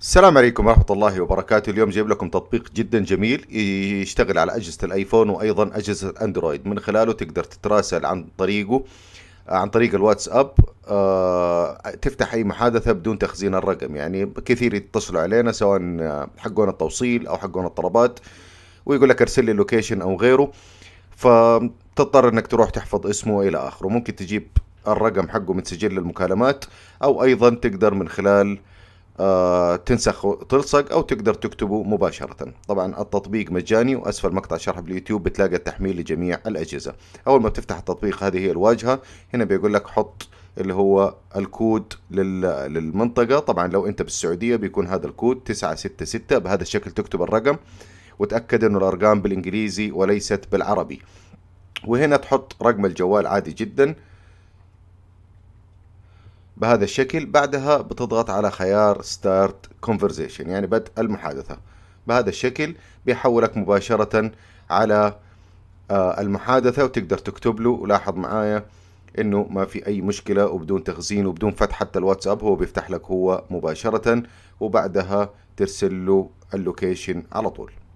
السلام عليكم ورحمة الله وبركاته اليوم جايب لكم تطبيق جدا جميل يشتغل على أجهزة الآيفون وأيضا أجهزة الأندرويد من خلاله تقدر تتراسل عن طريقه عن طريق الواتساب آه تفتح أي محادثة بدون تخزين الرقم يعني كثير يتصلوا علينا سواء حقون التوصيل أو حقون الطلبات ويقول لك ارسل لي اللوكيشن أو غيره فتضطر أنك تروح تحفظ اسمه إلى آخره ممكن تجيب الرقم حقه من سجل المكالمات أو أيضا تقدر من خلال آه، تنسخ تلصق او تقدر تكتبه مباشره طبعا التطبيق مجاني واسفل مقطع شرح باليوتيوب بتلاقي التحميل لجميع الاجهزه اول ما بتفتح التطبيق هذه هي الواجهه هنا بيقول لك حط اللي هو الكود للمنطقه طبعا لو انت بالسعوديه بيكون هذا الكود 966 بهذا الشكل تكتب الرقم وتاكد انه الارقام بالانجليزي وليست بالعربي وهنا تحط رقم الجوال عادي جدا بهذا الشكل بعدها بتضغط على خيار Start Conversation يعني بدء المحادثة بهذا الشكل بيحولك مباشرة على آه، المحادثة وتقدر تكتب له ولاحظ معايا انه ما في اي مشكله وبدون تخزين وبدون فتح حتى الواتساب هو بيفتح لك هو مباشره وبعدها ترسل له اللوكيشن على طول